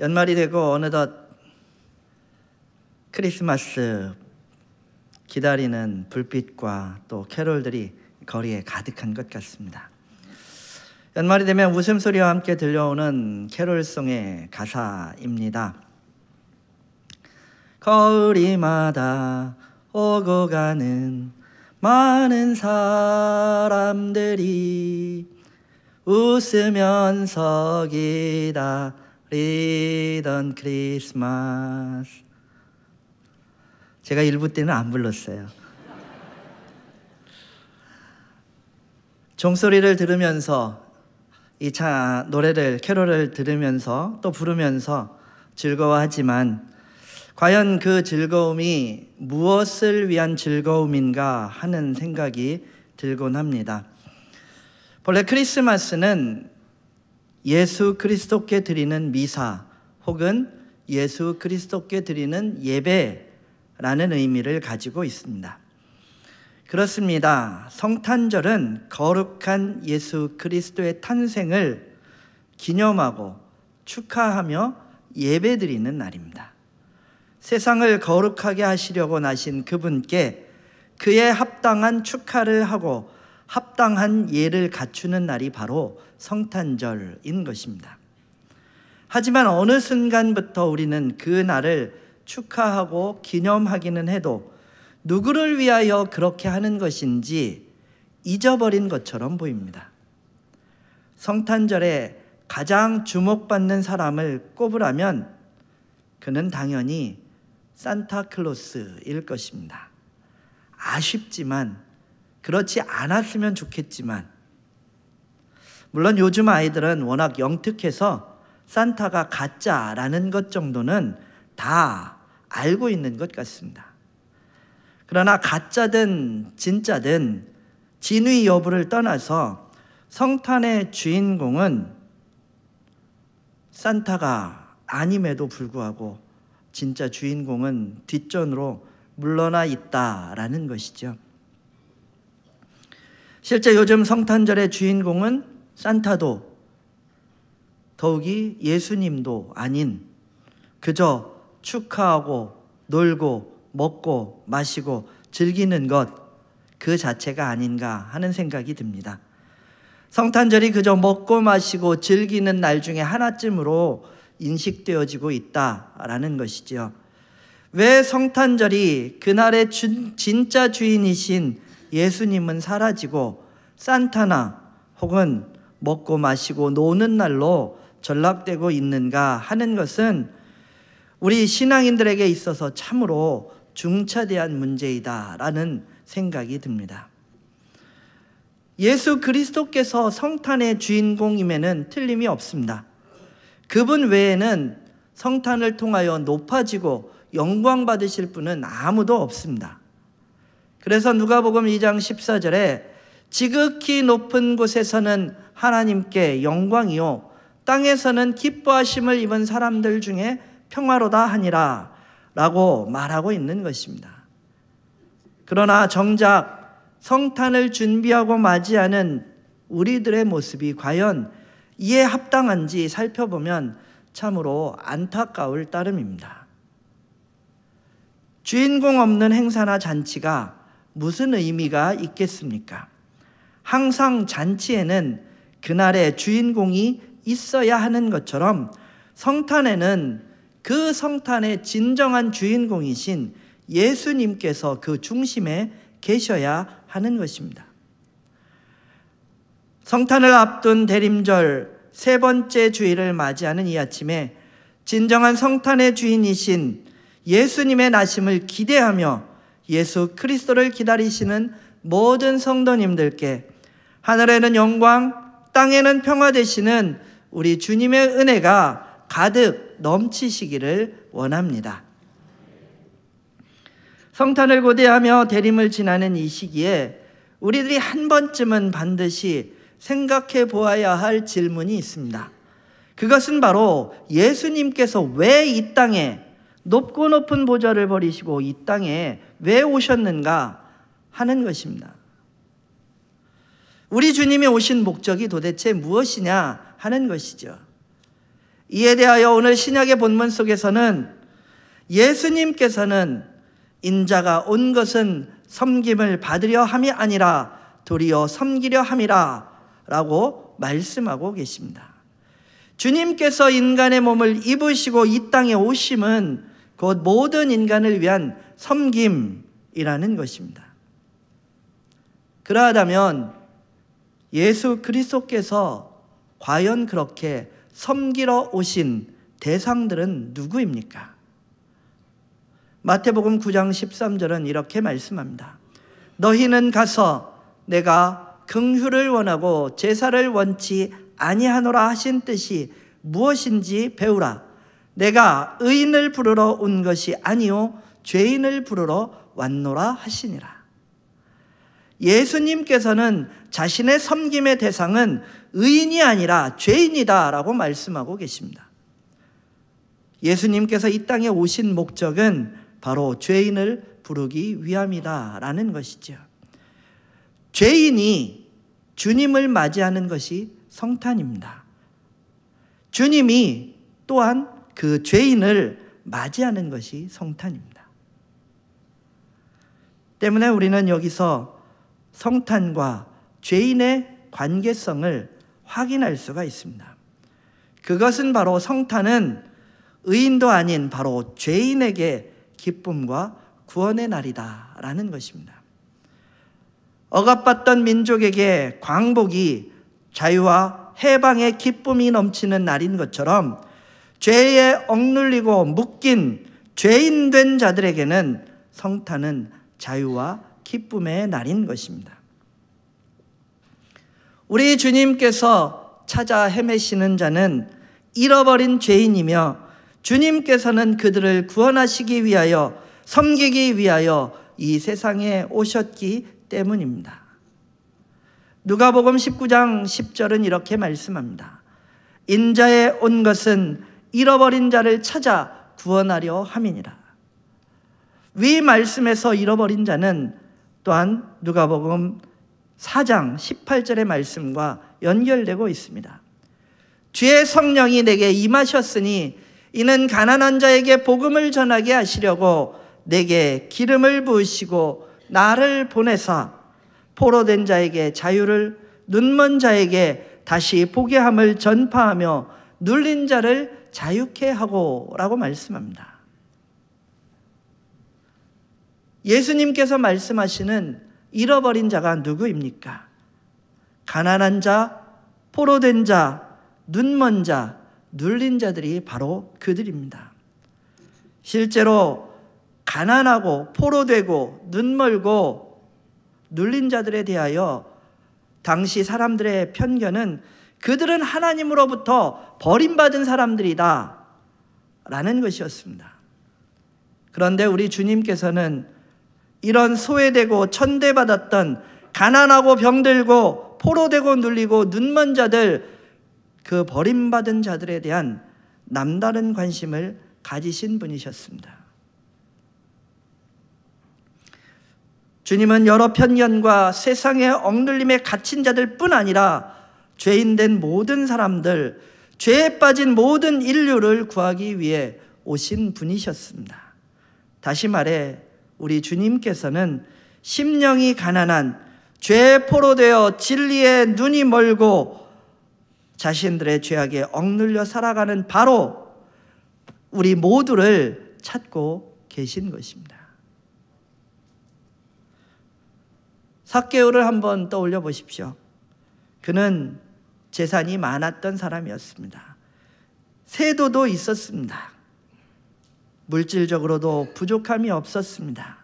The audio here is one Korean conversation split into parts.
연말이 되고 어느덧 크리스마스 기다리는 불빛과 또 캐롤들이 거리에 가득한 것 같습니다. 연말이 되면 웃음소리와 함께 들려오는 캐롤송의 가사입니다. 거리마다 오고 가는 많은 사람들이 웃으면서 기다 리던 크리스마스. 제가 일부 때는 안 불렀어요. 종소리를 들으면서 이 차, 노래를, 캐롤을 들으면서 또 부르면서 즐거워하지만 과연 그 즐거움이 무엇을 위한 즐거움인가 하는 생각이 들곤 합니다. 본래 크리스마스는 예수 그리스도께 드리는 미사 혹은 예수 그리스도께 드리는 예배라는 의미를 가지고 있습니다. 그렇습니다. 성탄절은 거룩한 예수 그리스도의 탄생을 기념하고 축하하며 예배드리는 날입니다. 세상을 거룩하게 하시려고 나신 그분께 그에 합당한 축하를 하고 합당한 예를 갖추는 날이 바로 성탄절인 것입니다. 하지만 어느 순간부터 우리는 그 날을 축하하고 기념하기는 해도 누구를 위하여 그렇게 하는 것인지 잊어버린 것처럼 보입니다. 성탄절에 가장 주목받는 사람을 꼽으라면 그는 당연히 산타클로스일 것입니다. 아쉽지만 그렇지 않았으면 좋겠지만, 물론 요즘 아이들은 워낙 영특해서 산타가 가짜라는 것 정도는 다 알고 있는 것 같습니다. 그러나 가짜든 진짜든 진위 여부를 떠나서 성탄의 주인공은 산타가 아님에도 불구하고 진짜 주인공은 뒷전으로 물러나 있다라는 것이죠. 실제 요즘 성탄절의 주인공은 산타도 더욱이 예수님도 아닌 그저 축하하고 놀고 먹고 마시고 즐기는 것 그 자체가 아닌가 하는 생각이 듭니다. 성탄절이 그저 먹고 마시고 즐기는 날 중에 하나쯤으로 인식되어지고 있다라는 것이지요. 왜 성탄절이 그날의 진짜 주인이신 예수님은 사라지고 산타나 혹은 먹고 마시고 노는 날로 전락되고 있는가 하는 것은 우리 신앙인들에게 있어서 참으로 중차대한 문제이다라는 생각이 듭니다. 예수 그리스도께서 성탄의 주인공임에는 틀림이 없습니다. 그분 외에는 성탄을 통하여 높아지고 영광 받으실 분은 아무도 없습니다. 그래서 누가복음 2장 14절에 지극히 높은 곳에서는 하나님께 영광이요 땅에서는 기뻐하심을 입은 사람들 중에 평화로다 하니라 라고 말하고 있는 것입니다. 그러나 정작 성탄을 준비하고 맞이하는 우리들의 모습이 과연 이에 합당한지 살펴보면 참으로 안타까울 따름입니다. 주인공 없는 행사나 잔치가 무슨 의미가 있겠습니까? 항상 잔치에는 그날의 주인공이 있어야 하는 것처럼 성탄에는 그 성탄의 진정한 주인공이신 예수님께서 그 중심에 계셔야 하는 것입니다. 성탄을 앞둔 대림절 세 번째 주일을 맞이하는 이 아침에 진정한 성탄의 주인이신 예수님의 나심을 기대하며 예수 그리스도를 기다리시는 모든 성도님들께 하늘에는 영광, 땅에는 평화 되시는 우리 주님의 은혜가 가득 넘치시기를 원합니다. 성탄을 고대하며 대림을 지나는 이 시기에 우리들이 한 번쯤은 반드시 생각해 보아야 할 질문이 있습니다. 그것은 바로 예수님께서 왜 이 땅에 높고 높은 보좌를 버리시고 이 땅에 왜 오셨는가 하는 것입니다. 우리 주님이 오신 목적이 도대체 무엇이냐 하는 것이죠. 이에 대하여 오늘 신약의 본문 속에서는 예수님께서는 인자가 온 것은 섬김을 받으려 함이 아니라 도리어 섬기려 함이라 라고 말씀하고 계십니다. 주님께서 인간의 몸을 입으시고 이 땅에 오심은 곧 모든 인간을 위한 섬김이라는 것입니다. 그러하다면 예수 그리스도께서 과연 그렇게 섬기러 오신 대상들은 누구입니까? 마태복음 9장 13절은 이렇게 말씀합니다. 너희는 가서 내가 긍휼을 원하고 제사를 원치 아니하노라 하신 뜻이 무엇인지 배우라. 내가 의인을 부르러 온 것이 아니오 죄인을 부르러 왔노라 하시니라. 예수님께서는 자신의 섬김의 대상은 의인이 아니라 죄인이다라고 말씀하고 계십니다. 예수님께서 이 땅에 오신 목적은 바로 죄인을 부르기 위함이다라는 것이죠. 죄인이 주님을 맞이하는 것이 성탄입니다. 주님이 또한 그 죄인을 맞이하는 것이 성탄입니다. 때문에 우리는 여기서 성탄과 죄인의 관계성을 확인할 수가 있습니다. 그것은 바로 성탄은 의인도 아닌 바로 죄인에게 기쁨과 구원의 날이다라는 것입니다. 억압받던 민족에게 광복이 자유와 해방의 기쁨이 넘치는 날인 것처럼 죄에 억눌리고 묶인 죄인 된 자들에게는 성탄은 자유와 기쁨의 날인 것입니다. 우리 주님께서 찾아 헤매시는 자는 잃어버린 죄인이며 주님께서는 그들을 구원하시기 위하여 섬기기 위하여 이 세상에 오셨기 때문입니다. 누가복음 19장 10절은 이렇게 말씀합니다. 인자의 온 것은 잃어버린 자를 찾아 구원하려 함이니라. 위 말씀에서 잃어버린 자는 또한 누가복음 4장 18절의 말씀과 연결되고 있습니다. 주의 성령이 내게 임하셨으니 이는 가난한 자에게 복음을 전하게 하시려고 내게 기름을 부으시고 나를 보내사 포로된 자에게 자유를 눈먼 자에게 다시 포개함을 전파하며 눌린 자를 자유케 하고라고 말씀합니다. 예수님께서 말씀하시는 잃어버린 자가 누구입니까? 가난한 자, 포로된 자, 눈먼 자, 눌린 자들이 바로 그들입니다. 실제로 가난하고 포로되고 눈멀고 눌린 자들에 대하여 당시 사람들의 편견은 그들은 하나님으로부터 버림받은 사람들이다. 라는 것이었습니다. 그런데 우리 주님께서는 이런 소외되고 천대받았던 가난하고 병들고 포로되고 눌리고 눈먼 자들 그 버림받은 자들에 대한 남다른 관심을 가지신 분이셨습니다. 주님은 여러 편견과 세상의 억눌림에 갇힌 자들 뿐 아니라 죄인된 모든 사람들, 죄에 빠진 모든 인류를 구하기 위해 오신 분이셨습니다. 다시 말해, 우리 주님께서는 심령이 가난한 죄의 포로 되어 진리에 눈이 멀고 자신들의 죄악에 억눌려 살아가는 바로 우리 모두를 찾고 계신 것입니다. 사개오를 한번 떠올려 보십시오. 그는 재산이 많았던 사람이었습니다. 세도도 있었습니다. 물질적으로도 부족함이 없었습니다.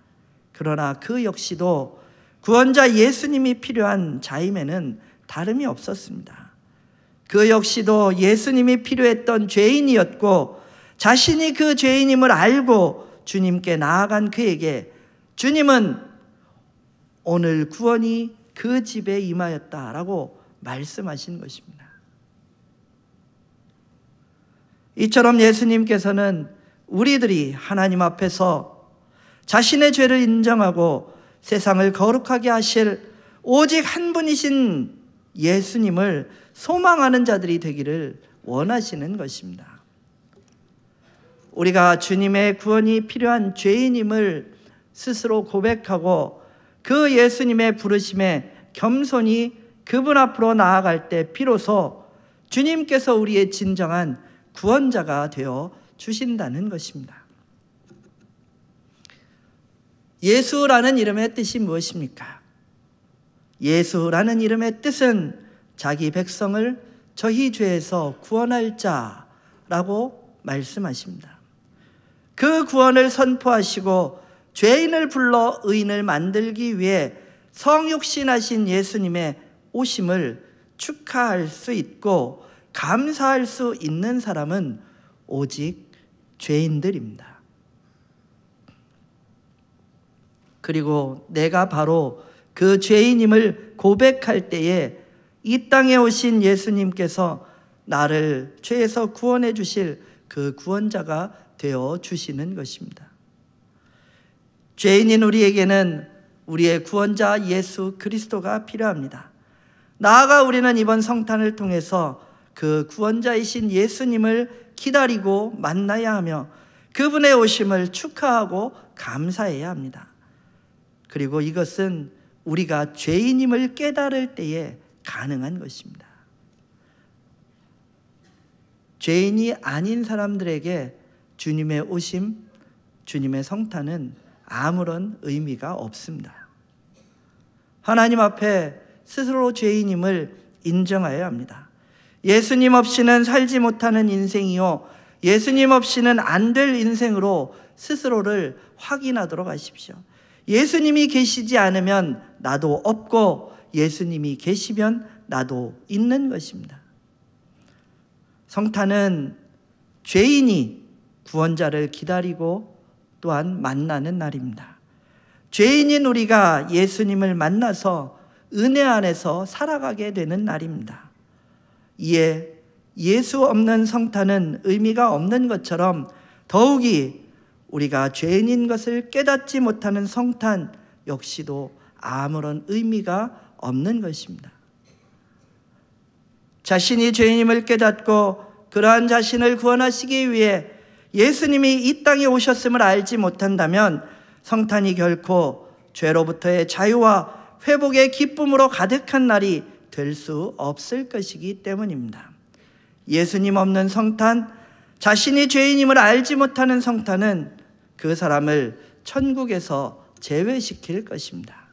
그러나 그 역시도 구원자 예수님이 필요한 자임에는 다름이 없었습니다. 그 역시도 예수님이 필요했던 죄인이었고 자신이 그 죄인임을 알고 주님께 나아간 그에게 주님은 오늘 구원이 그 집에 임하였다라고 말씀하신 것입니다. 이처럼 예수님께서는 우리들이 하나님 앞에서 자신의 죄를 인정하고 세상을 거룩하게 하실 오직 한 분이신 예수님을 소망하는 자들이 되기를 원하시는 것입니다. 우리가 주님의 구원이 필요한 죄인임을 스스로 고백하고 그 예수님의 부르심에 겸손히 그분 앞으로 나아갈 때 비로소 주님께서 우리의 진정한 구원자가 되어 주신다는 것입니다. 예수라는 이름의 뜻이 무엇입니까? 예수라는 이름의 뜻은 자기 백성을 저희 죄에서 구원할 자라고 말씀하십니다. 그 구원을 선포하시고 죄인을 불러 의인을 만들기 위해 성육신하신 예수님의 오심을 축하할 수 있고 감사할 수 있는 사람은 오직 죄인들입니다. 그리고 내가 바로 그 죄인임을 고백할 때에 이 땅에 오신 예수님께서 나를 죄에서 구원해 주실 그 구원자가 되어 주시는 것입니다. 죄인인 우리에게는 우리의 구원자 예수 그리스도가 필요합니다. 나아가 우리는 이번 성탄을 통해서 그 구원자이신 예수님을 기다리고 만나야 하며 그분의 오심을 축하하고 감사해야 합니다. 그리고 이것은 우리가 죄인임을 깨달을 때에 가능한 것입니다. 죄인이 아닌 사람들에게 주님의 오심, 주님의 성탄은 아무런 의미가 없습니다. 하나님 앞에 스스로 죄인임을 인정하여야 합니다. 예수님 없이는 살지 못하는 인생이요. 예수님 없이는 안 될 인생으로 스스로를 확인하도록 하십시오. 예수님이 계시지 않으면 나도 없고 예수님이 계시면 나도 있는 것입니다. 성탄은 죄인이 구원자를 기다리고 또한 만나는 날입니다. 죄인인 우리가 예수님을 만나서 은혜 안에서 살아가게 되는 날입니다. 이에 예수 없는 성탄은 의미가 없는 것처럼 더욱이 우리가 죄인인 것을 깨닫지 못하는 성탄 역시도 아무런 의미가 없는 것입니다. 자신이 죄인임을 깨닫고 그러한 자신을 구원하시기 위해 예수님이 이 땅에 오셨음을 알지 못한다면 성탄이 결코 죄로부터의 자유와 회복의 기쁨으로 가득한 날이 될 수 없을 것이기 때문입니다. 예수님 없는 성탄, 자신이 죄인임을 알지 못하는 성탄은 그 사람을 천국에서 제외시킬 것입니다.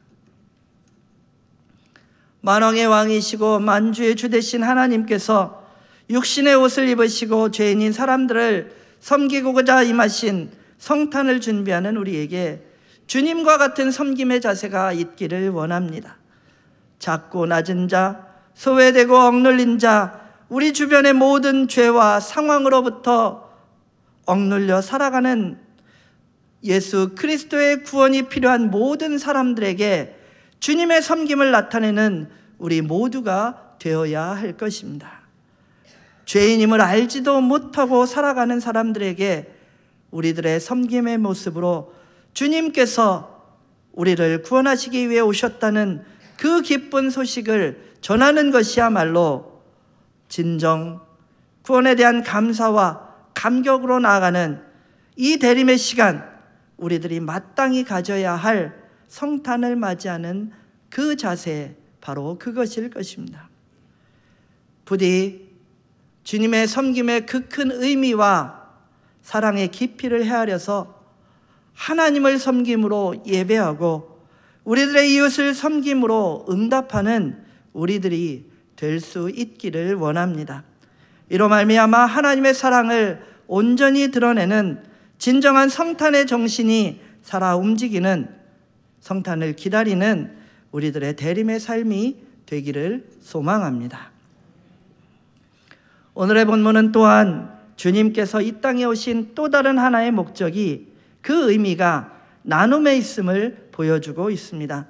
만왕의 왕이시고 만주의 주 되신 하나님께서 육신의 옷을 입으시고 죄인인 사람들을 섬기고자 임하신 성탄을 준비하는 우리에게 주님과 같은 섬김의 자세가 있기를 원합니다. 작고 낮은 자, 소외되고 억눌린 자, 우리 주변의 모든 죄와 상황으로부터 억눌려 살아가는 예수 그리스도의 구원이 필요한 모든 사람들에게 주님의 섬김을 나타내는 우리 모두가 되어야 할 것입니다. 죄인임을 알지도 못하고 살아가는 사람들에게 우리들의 섬김의 모습으로 주님께서 우리를 구원하시기 위해 오셨다는 그 기쁜 소식을 전하는 것이야말로 진정 구원에 대한 감사와 감격으로 나아가는 이 대림의 시간 우리들이 마땅히 가져야 할 성탄을 맞이하는 그 자세 바로 그것일 것입니다. 부디 주님의 섬김의 그 큰 의미와 사랑의 깊이를 헤아려서 하나님을 섬김으로 예배하고 우리들의 이웃을 섬김으로 응답하는 우리들이 될 수 있기를 원합니다. 이로 말미암아 하나님의 사랑을 온전히 드러내는 진정한 성탄의 정신이 살아 움직이는 성탄을 기다리는 우리들의 대림의 삶이 되기를 소망합니다. 오늘의 본문은 또한 주님께서 이 땅에 오신 또 다른 하나의 목적이 그 의미가 나눔에 있음을 보여주고 있습니다.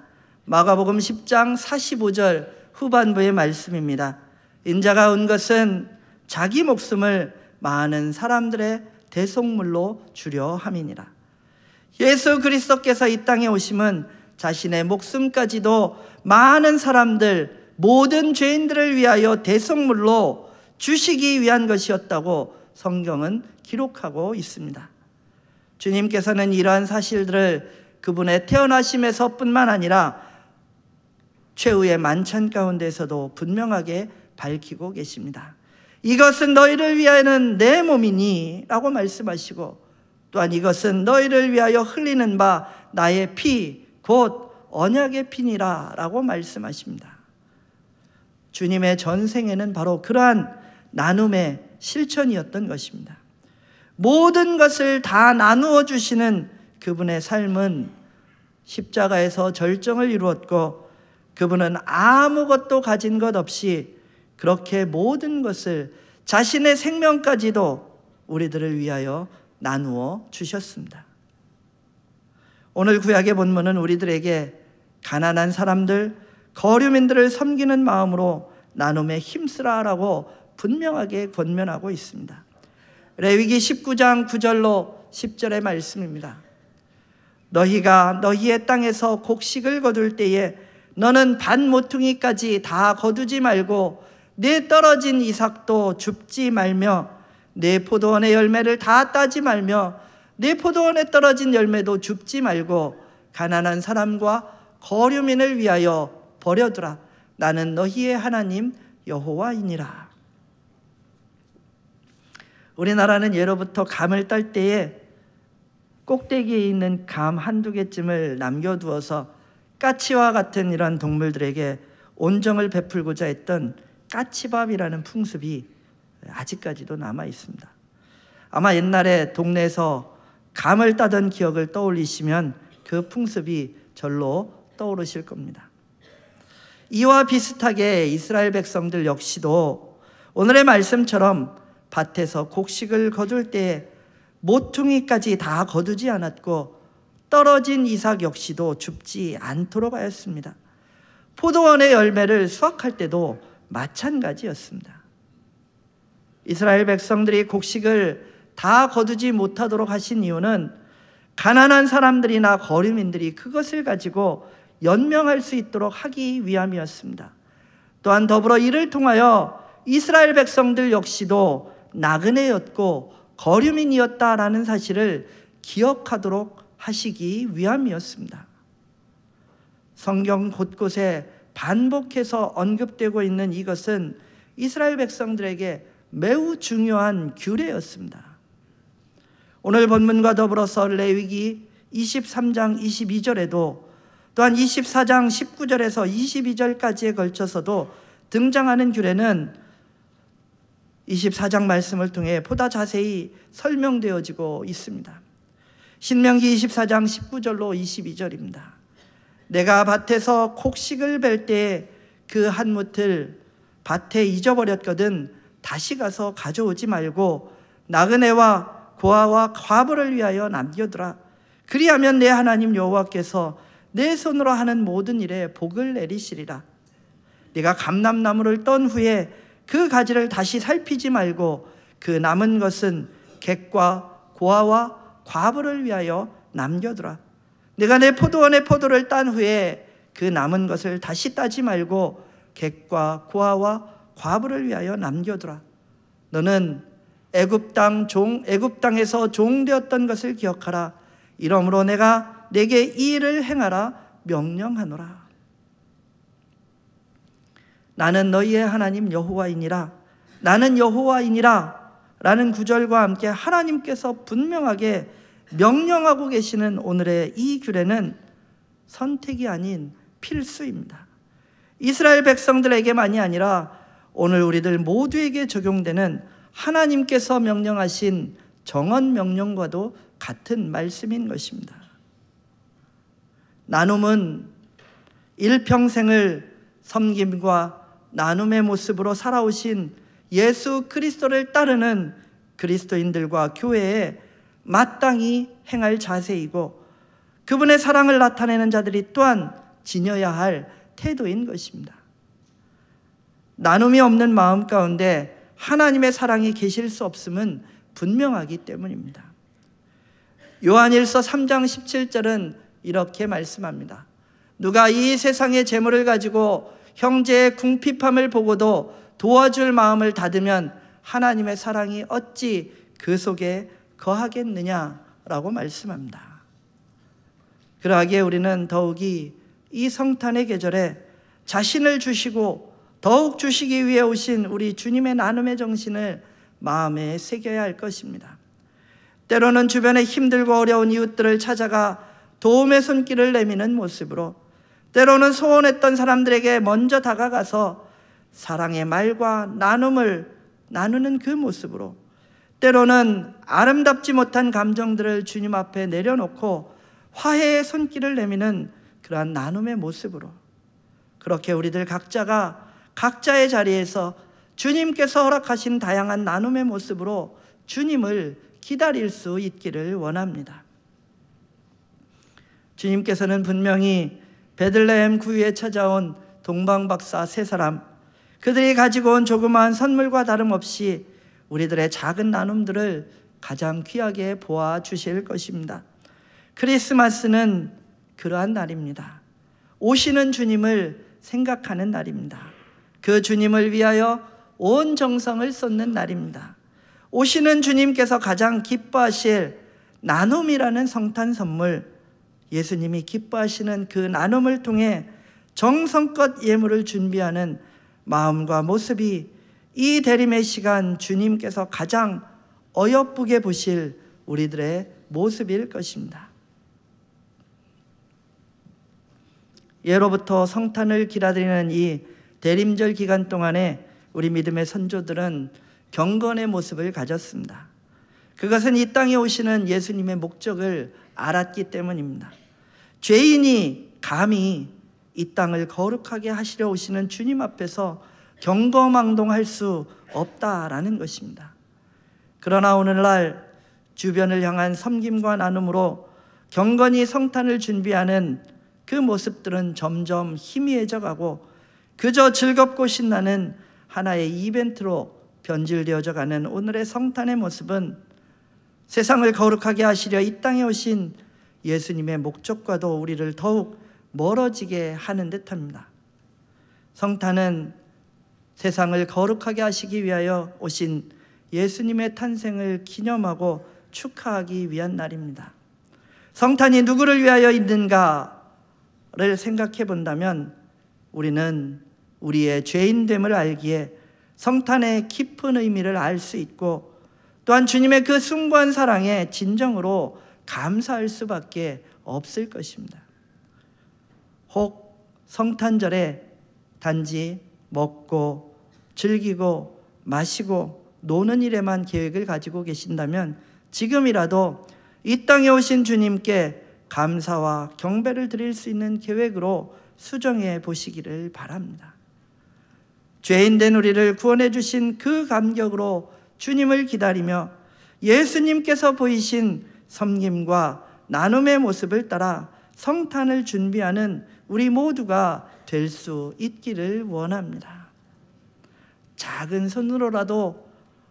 마가복음 10장 45절 후반부의 말씀입니다. 인자가 온 것은 자기 목숨을 많은 사람들의 대속물로 주려 함이니라. 예수 그리스도께서 이 땅에 오심은 자신의 목숨까지도 많은 사람들 모든 죄인들을 위하여 대속물로 주시기 위한 것이었다고 성경은 기록하고 있습니다. 주님께서는 이러한 사실들을 그분의 태어나심에서 뿐만 아니라 최후의 만찬 가운데서도 분명하게 밝히고 계십니다. 이것은 너희를 위하여는 내 몸이니 라고 말씀하시고 또한 이것은 너희를 위하여 흘리는 바 나의 피, 곧 언약의 피니라 라고 말씀하십니다. 주님의 전생에는 바로 그러한 나눔의 실천이었던 것입니다. 모든 것을 다 나누어 주시는 그분의 삶은 십자가에서 절정을 이루었고 그분은 아무것도 가진 것 없이 그렇게 모든 것을 자신의 생명까지도 우리들을 위하여 나누어 주셨습니다. 오늘 구약의 본문은 우리들에게 가난한 사람들, 거류민들을 섬기는 마음으로 나눔에 힘쓰라라고 분명하게 권면하고 있습니다. 레위기 19장 9절로 10절의 말씀입니다. 너희가 너희의 땅에서 곡식을 거둘 때에 너는 반 모퉁이까지 다 거두지 말고 내 떨어진 이삭도 줍지 말며 내 포도원의 열매를 다 따지 말며 내 포도원에 떨어진 열매도 줍지 말고 가난한 사람과 거류민을 위하여 버려두라 나는 너희의 하나님 여호와이니라 우리나라는 예로부터 감을 딸 때에 꼭대기에 있는 감 한두 개쯤을 남겨두어서 까치와 같은 이런 동물들에게 온정을 베풀고자 했던 까치밥이라는 풍습이 아직까지도 남아 있습니다. 아마 옛날에 동네에서 감을 따던 기억을 떠올리시면 그 풍습이 절로 떠오르실 겁니다. 이와 비슷하게 이스라엘 백성들 역시도 오늘의 말씀처럼 밭에서 곡식을 거둘 때에 모퉁이까지 다 거두지 않았고 떨어진 이삭 역시도 죽지 않도록 하였습니다. 포도원의 열매를 수확할 때도 마찬가지였습니다. 이스라엘 백성들이 곡식을 다 거두지 못하도록 하신 이유는 가난한 사람들이나 거류민들이 그것을 가지고 연명할 수 있도록 하기 위함이었습니다. 또한 더불어 이를 통하여 이스라엘 백성들 역시도 나그네였고 거류민이었다라는 사실을 기억하도록 하시기 위함이었습니다. 성경 곳곳에 반복해서 언급되고 있는 이것은 이스라엘 백성들에게 매우 중요한 규례였습니다. 오늘 본문과 더불어서 레위기 23장 22절에도 또한 24장 19절에서 22절까지에 걸쳐서도 등장하는 규례는 24장 말씀을 통해 보다 자세히 설명되어지고 있습니다. 신명기 24장 19절로 22절입니다. 내가 밭에서 곡식을 벨 때 그한 무틀 밭에 잊어버렸거든 다시 가서 가져오지 말고 나그네와 고아와 과부를 위하여 남겨두라. 그리하면 내 하나님 여호와께서 내 손으로 하는 모든 일에 복을 내리시리라. 네가 감람나무를 떤 후에 그 가지를 다시 살피지 말고 그 남은 것은 객과 고아와 과부를 위하여 남겨두라. 내가 내 포도원에 포도를 딴 후에 그 남은 것을 다시 따지 말고 객과 고아와 과부를 위하여 남겨두라. 너는 애굽 땅 종, 애굽 땅에서 종되었던 것을 기억하라. 이러므로 내가 내게 이 일을 행하라 명령하노라. 나는 너희의 하나님 여호와이니라. 나는 여호와이니라. 라는 구절과 함께 하나님께서 분명하게 명령하고 계시는 오늘의 이 규례는 선택이 아닌 필수입니다. 이스라엘 백성들에게만이 아니라 오늘 우리들 모두에게 적용되는 하나님께서 명령하신 정언 명령과도 같은 말씀인 것입니다. 나눔은 일평생을 섬김과 나눔의 모습으로 살아오신 예수 그리스도를 따르는 그리스도인들과 교회에 마땅히 행할 자세이고 그분의 사랑을 나타내는 자들이 또한 지녀야 할 태도인 것입니다. 나눔이 없는 마음 가운데 하나님의 사랑이 계실 수 없음은 분명하기 때문입니다. 요한일서 3장 17절은 이렇게 말씀합니다. 누가 이 세상의 재물을 가지고 형제의 궁핍함을 보고도 도와줄 마음을 닫으면 하나님의 사랑이 어찌 그 속에 거하겠느냐라고 말씀합니다. 그러하기에 우리는 더욱이 이 성탄의 계절에 자신을 주시고 더욱 주시기 위해 오신 우리 주님의 나눔의 정신을 마음에 새겨야 할 것입니다. 때로는 주변의 힘들고 어려운 이웃들을 찾아가 도움의 손길을 내미는 모습으로 때로는 소원했던 사람들에게 먼저 다가가서 사랑의 말과 나눔을 나누는 그 모습으로 때로는 아름답지 못한 감정들을 주님 앞에 내려놓고 화해의 손길을 내미는 그러한 나눔의 모습으로 그렇게 우리들 각자가 각자의 자리에서 주님께서 허락하신 다양한 나눔의 모습으로 주님을 기다릴 수 있기를 원합니다. 주님께서는 분명히 베들레헴 구유에 찾아온 동방박사 세 사람 그들이 가지고 온 조그마한 선물과 다름없이 우리들의 작은 나눔들을 가장 귀하게 보아 주실 것입니다. 크리스마스는 그러한 날입니다. 오시는 주님을 생각하는 날입니다. 그 주님을 위하여 온 정성을 쏟는 날입니다. 오시는 주님께서 가장 기뻐하실 나눔이라는 성탄 선물, 예수님이 기뻐하시는 그 나눔을 통해 정성껏 예물을 준비하는 마음과 모습이 이 대림의 시간 주님께서 가장 어여쁘게 보실 우리들의 모습일 것입니다. 예로부터 성탄을 기다리는 이 대림절 기간 동안에 우리 믿음의 선조들은 경건의 모습을 가졌습니다. 그것은 이 땅에 오시는 예수님의 목적을 알았기 때문입니다. 죄인이 감히 이 땅을 거룩하게 하시려 오시는 주님 앞에서 경거망동할 수 없다라는 것입니다. 그러나 오늘날 주변을 향한 섬김과 나눔으로 경건히 성탄을 준비하는 그 모습들은 점점 희미해져 가고 그저 즐겁고 신나는 하나의 이벤트로 변질되어져 가는 오늘의 성탄의 모습은 세상을 거룩하게 하시려 이 땅에 오신 예수님의 목적과도 우리를 더욱 멀어지게 하는 듯합니다. 성탄은 세상을 거룩하게 하시기 위하여 오신 예수님의 탄생을 기념하고 축하하기 위한 날입니다. 성탄이 누구를 위하여 있는가를 생각해 본다면 우리는 우리의 죄인됨을 알기에 성탄의 깊은 의미를 알 수 있고 또한 주님의 그 숭고한 사랑에 진정으로 감사할 수밖에 없을 것입니다. 혹 성탄절에 단지 먹고 즐기고 마시고 노는 일에만 계획을 가지고 계신다면 지금이라도 이 땅에 오신 주님께 감사와 경배를 드릴 수 있는 계획으로 수정해 보시기를 바랍니다. 죄인된 우리를 구원해 주신 그 감격으로 주님을 기다리며 예수님께서 보이신 섬김과 나눔의 모습을 따라 성탄을 준비하는 우리 모두가 될 수 있기를 원합니다. 작은 손으로라도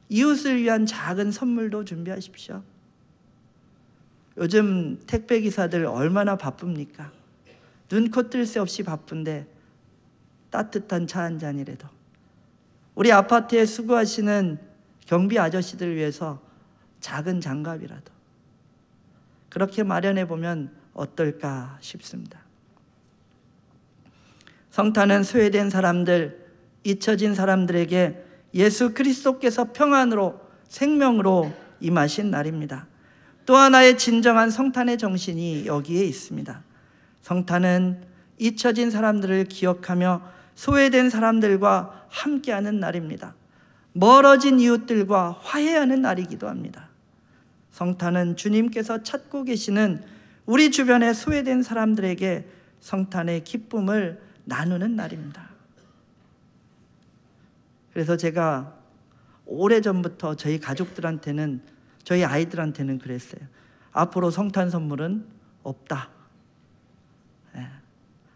이웃을 위한 작은 선물도 준비하십시오. 요즘 택배 기사들 얼마나 바쁩니까? 눈코 뜰 새 없이 바쁜데 따뜻한 차 한 잔이라도 우리 아파트에 수고하시는 경비 아저씨들 위해서 작은 장갑이라도 그렇게 마련해 보면 어떨까 싶습니다. 성탄은 소외된 사람들, 잊혀진 사람들에게 예수 그리스도께서 평안으로 생명으로 임하신 날입니다. 또 하나의 진정한 성탄의 정신이 여기에 있습니다. 성탄은 잊혀진 사람들을 기억하며 소외된 사람들과 함께하는 날입니다. 멀어진 이웃들과 화해하는 날이기도 합니다. 성탄은 주님께서 찾고 계시는 우리 주변에 소외된 사람들에게 성탄의 기쁨을 나누는 날입니다. 그래서 제가 오래전부터 저희 가족들한테는 저희 아이들한테는 그랬어요. 앞으로 성탄 선물은 없다. 네.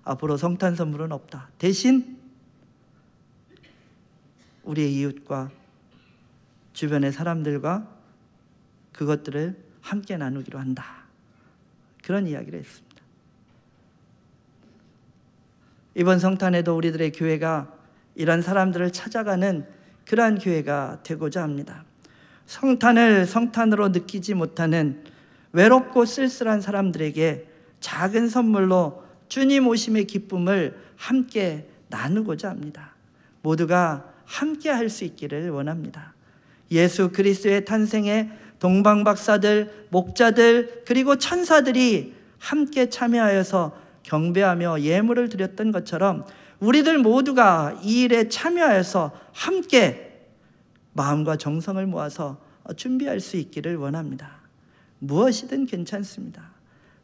앞으로 성탄 선물은 없다. 대신 우리의 이웃과 주변의 사람들과 그것들을 함께 나누기로 한다. 그런 이야기를 했습니다. 이번 성탄에도 우리들의 교회가 이런 사람들을 찾아가는 그러한 교회가 되고자 합니다. 성탄을 성탄으로 느끼지 못하는 외롭고 쓸쓸한 사람들에게 작은 선물로 주님 오심의 기쁨을 함께 나누고자 합니다. 모두가 함께 할 수 있기를 원합니다. 예수 그리스도의 탄생에 동방박사들, 목자들, 그리고 천사들이 함께 참여하여서 경배하며 예물을 드렸던 것처럼 우리들 모두가 이 일에 참여하여서 함께 마음과 정성을 모아서 준비할 수 있기를 원합니다. 무엇이든 괜찮습니다.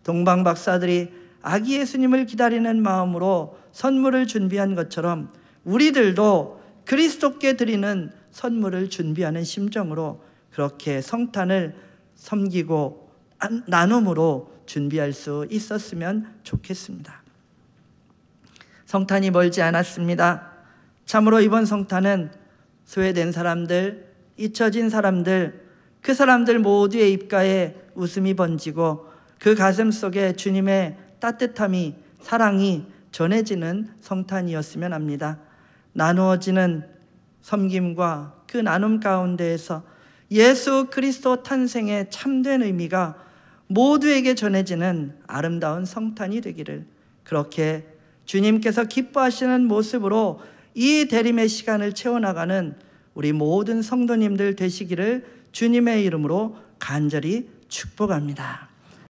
동방 박사들이 아기 예수님을 기다리는 마음으로 선물을 준비한 것처럼 우리들도 그리스도께 드리는 선물을 준비하는 심정으로 그렇게 성탄을 섬기고 나눔으로 준비할 수 있었으면 좋겠습니다. 성탄이 멀지 않았습니다. 참으로 이번 성탄은 소외된 사람들, 잊혀진 사람들, 그 사람들 모두의 입가에 웃음이 번지고 그 가슴 속에 주님의 따뜻함이 사랑이 전해지는 성탄이었으면 합니다. 나누어지는 섬김과 그 나눔 가운데에서 예수 그리스도 탄생의 참된 의미가 모두에게 전해지는 아름다운 성탄이 되기를 그렇게 주님께서 기뻐하시는 모습으로 이 대림의 시간을 채워나가는 우리 모든 성도님들 되시기를 주님의 이름으로 간절히 축복합니다.